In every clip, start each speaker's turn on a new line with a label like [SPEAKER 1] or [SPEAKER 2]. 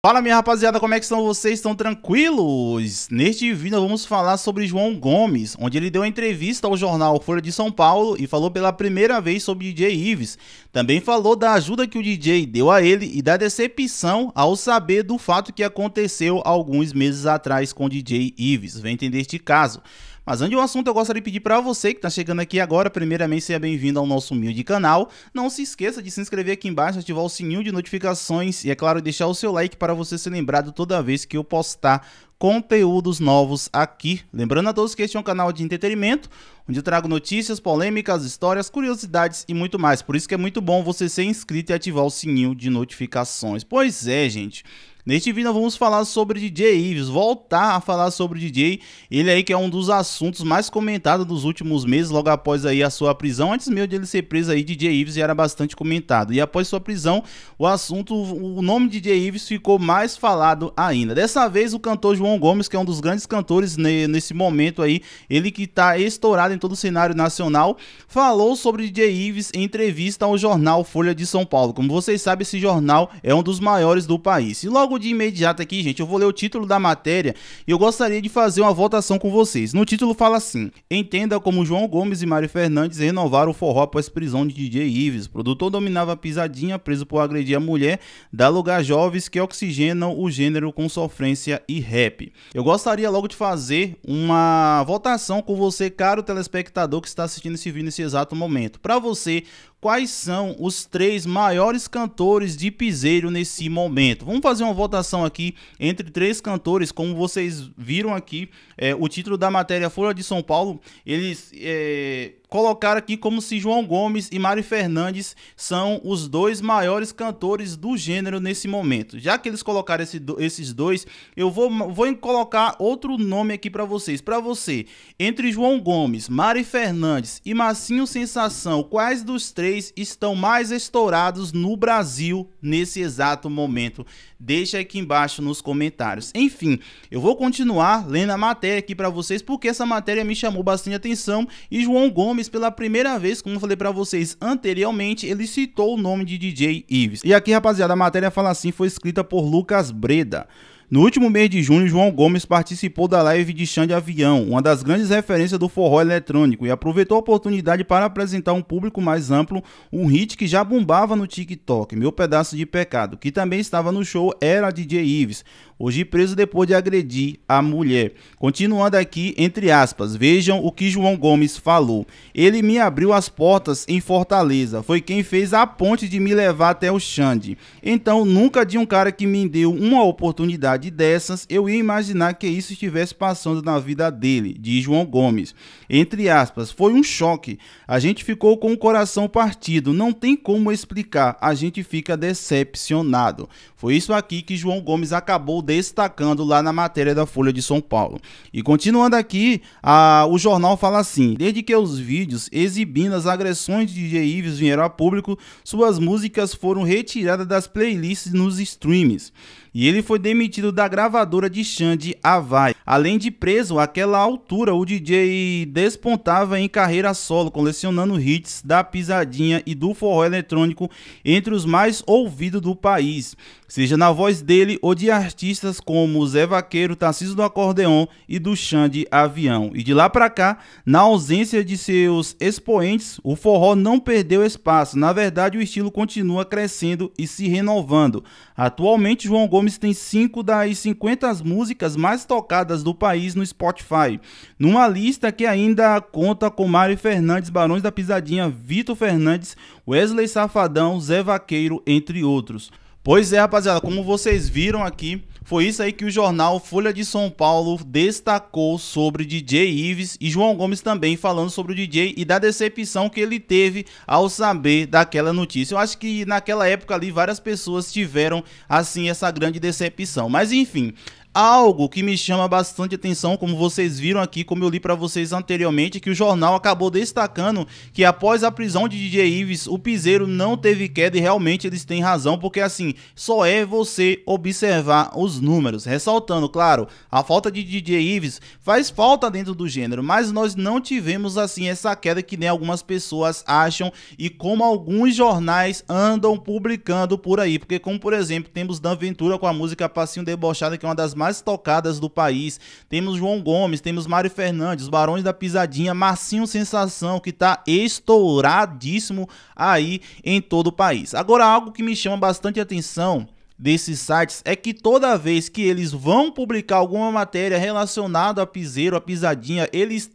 [SPEAKER 1] Fala minha rapaziada, como é que estão vocês? Estão tranquilos? Neste vídeo vamos falar sobre João Gomes, onde ele deu entrevista ao jornal Folha de São Paulo e falou pela primeira vez sobre DJ Ives. Também falou da ajuda que o DJ deu a ele e da decepção ao saber do fato que aconteceu alguns meses atrás com o DJ Ives. Vem entender este caso. Mas antes de um assunto, eu gostaria de pedir para você que está chegando aqui agora, primeiramente seja bem-vindo ao nosso humilde canal. Não se esqueça de se inscrever aqui embaixo, ativar o sininho de notificações e, é claro, deixar o seu like para você ser lembrado toda vez que eu postar conteúdos novos aqui. Lembrando a todos que este é um canal de entretenimento, onde eu trago notícias, polêmicas, histórias, curiosidades e muito mais. Por isso que é muito bom você ser inscrito e ativar o sininho de notificações. Pois é, gente. Neste vídeo nós vamos falar sobre DJ Ives, voltar a falar sobre DJ, ele aí que é um dos assuntos mais comentados dos últimos meses, logo após aí a sua prisão, antes mesmo de ele ser preso aí, DJ Ives era bastante comentado, e após sua prisão, o assunto, o nome de DJ Ives ficou mais falado ainda. Dessa vez o cantor João Gomes, que é um dos grandes cantores nesse momento aí, ele que está estourado em todo o cenário nacional, falou sobre DJ Ives em entrevista ao jornal Folha de São Paulo. Como vocês sabem, esse jornal é um dos maiores do país. E logo de imediato aqui, gente, eu vou ler o título da matéria e eu gostaria de fazer uma votação com vocês. No título fala assim: Entenda como João Gomes e Mário Fernandes renovaram o forró após prisão de DJ Ives. O produtor dominava a pisadinha, preso por agredir a mulher, dá lugar a jovens que oxigenam o gênero com sofrência e rap. Eu gostaria logo de fazer uma votação com você, caro telespectador que está assistindo esse vídeo nesse exato momento. Para você, quais são os três maiores cantores de piseiro nesse momento. Vamos fazer uma votação aqui entre três cantores, como vocês viram aqui, é, o título da matéria Folha de São Paulo, eles é, colocar aqui como se João Gomes e Mário Fernandes são os dois maiores cantores do gênero nesse momento. Já que eles colocaram esse, esses dois, eu vou, vou colocar outro nome aqui para vocês. Para você, entre João Gomes, Mari Fernandes e Massinho Sensação, quais dos três estão mais estourados no Brasil nesse exato momento? Deixa aqui embaixo nos comentários. Enfim, eu vou continuar lendo a matéria aqui para vocês porque essa matéria me chamou bastante atenção e João Gomes pela primeira vez, como eu falei para vocês anteriormente, ele citou o nome de DJ Ives. E aqui, rapaziada, a matéria fala assim, foi escrita por Lucas Breda. No último mês de junho, João Gomes participou da live de Xande Avião, uma das grandes referências do forró eletrônico, e aproveitou a oportunidade para apresentar um público mais amplo um hit que já bombava no TikTok, Meu Pedaço de Pecado, que também estava no show era DJ Ives, hoje preso depois de agredir a mulher. Continuando aqui, entre aspas, vejam o que João Gomes falou. Ele me abriu as portas em Fortaleza, foi quem fez a ponte de me levar até o Xande. Então, nunca de um cara que me deu uma oportunidade oportunidade dessas, eu ia imaginar que isso estivesse passando na vida dele, diz João Gomes. Entre aspas, foi um choque. A gente ficou com o coração partido, não tem como explicar, a gente fica decepcionado. Foi isso aqui que João Gomes acabou destacando lá na matéria da Folha de São Paulo. E continuando aqui, a, o jornal fala assim: desde que os vídeos exibindo as agressões de DJ Ives vieram a público, suas músicas foram retiradas das playlists nos streams e ele foi demitido da gravadora de Xande Avai. Além de preso, àquela altura o DJ despontava em carreira solo, colecionando hits da pisadinha e do forró eletrônico entre os mais ouvidos do país seja na voz dele ou de artistas como Zé Vaqueiro, Tarcísio do Acordeon e do Xande Avião. E de lá para cá, na ausência de seus expoentes, o forró não perdeu espaço. Na verdade, o estilo continua crescendo e se renovando. Atualmente, João Gomes tem 5 das 50 músicas mais tocadas do país no Spotify, numa lista que ainda conta com Mário Fernandes, Barões da Pisadinha, Vitor Fernandes, Wesley Safadão, Zé Vaqueiro, entre outros. Pois é, rapaziada, como vocês viram aqui, foi isso aí que o jornal Folha de São Paulo destacou sobre DJ Ives e João Gomes também falando sobre o DJ e da decepção que ele teve ao saber daquela notícia. Eu acho que naquela época ali várias pessoas tiveram assim essa grande decepção. Mas enfim, algo que me chama bastante atenção, como vocês viram aqui, como eu li para vocês anteriormente, que o jornal acabou destacando que após a prisão de DJ Ives, o Piseiro não teve queda e realmente eles têm razão, porque assim, só é você observar os números. Ressaltando, claro, a falta de DJ Ives faz falta dentro do gênero, mas nós não tivemos assim essa queda que nem algumas pessoas acham e como alguns jornais andam publicando por aí, porque como por exemplo, temos Dan Ventura com a música Passinho Debochado, que é uma das mais mais tocadas do país. Temos João Gomes, temos Mário Fernandes, Barões da Pisadinha, Marcinho Sensação, que tá estouradíssimo aí em todo o país. Agora, algo que me chama bastante atenção desses sites é que toda vez que eles vão publicar alguma matéria relacionada a piseiro, a pisadinha, eles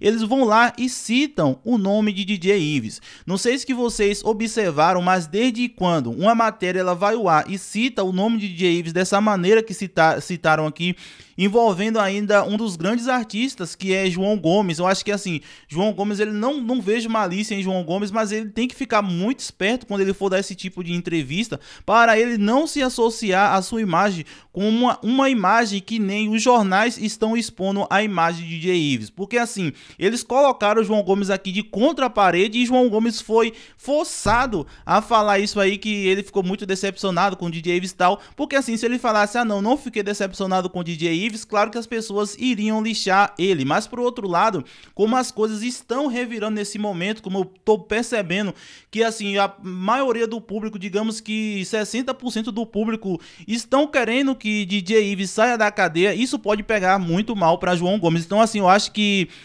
[SPEAKER 1] eles vão lá e citam o nome de DJ Ives. Não sei se que vocês observaram, mas desde quando uma matéria ela vai ao ar e cita o nome de DJ Ives dessa maneira que cita citaram aqui, envolvendo ainda um dos grandes artistas que é João Gomes. Eu acho que assim, João Gomes, ele não, não vejo malícia em João Gomes, mas ele tem que ficar muito esperto quando ele for dar esse tipo de entrevista para ele não se associar a sua imagem com uma, uma imagem que nem os jornais estão expondo a imagem de DJ Ives. Porque assim, assim, eles colocaram o João Gomes aqui de contra a parede e João Gomes foi forçado a falar isso aí, que ele ficou muito decepcionado com o DJ Ives e tal, porque assim, se ele falasse, ah não, não fiquei decepcionado com o DJ Ives, claro que as pessoas iriam lixar ele, mas por outro lado, como as coisas estão revirando nesse momento, como eu tô percebendo que assim, a maioria do público, digamos que 60% do público estão querendo que DJ Ives saia da cadeia, isso pode pegar muito mal para João Gomes. Então assim, eu acho que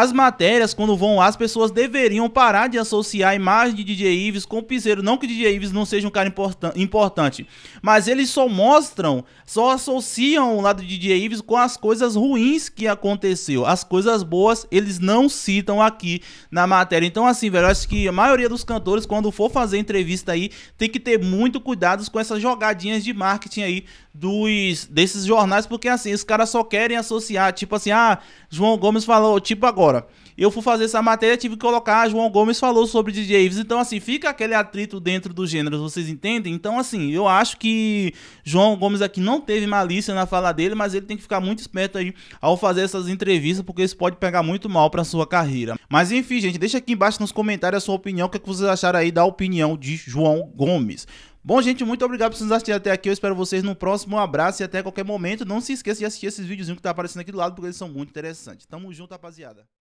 [SPEAKER 1] As matérias, quando vão lá, as pessoas deveriam parar de associar a imagem de DJ Ives com o Piseiro. Não que DJ Ives não seja um cara importan importante, mas eles só mostram, só associam o lado de DJ Ives com as coisas ruins que aconteceu. As coisas boas eles não citam aqui na matéria. Então, assim, velho, acho que a maioria dos cantores, quando for fazer entrevista aí, tem que ter muito cuidado com essas jogadinhas de marketing aí dos, desses jornais, porque assim, os caras só querem associar, tipo assim, ah, João Gomes falou, tipo agora fora. Eu fui fazer essa matéria, tive que colocar, João Gomes falou sobre DJ Ives. Então, assim, fica aquele atrito dentro dos gêneros, vocês entendem? Então, assim, eu acho que João Gomes aqui não teve malícia na fala dele, mas ele tem que ficar muito esperto aí ao fazer essas entrevistas, porque isso pode pegar muito mal pra sua carreira. Mas, enfim, gente, deixa aqui embaixo nos comentários a sua opinião, o que, é que vocês acharam aí da opinião de João Gomes. Bom, gente, muito obrigado por vocês assistirem até aqui. Eu espero vocês no próximo. Um abraço e até qualquer momento. Não se esqueça de assistir esses videozinhos que tá aparecendo aqui do lado, porque eles são muito interessantes. Tamo junto, rapaziada.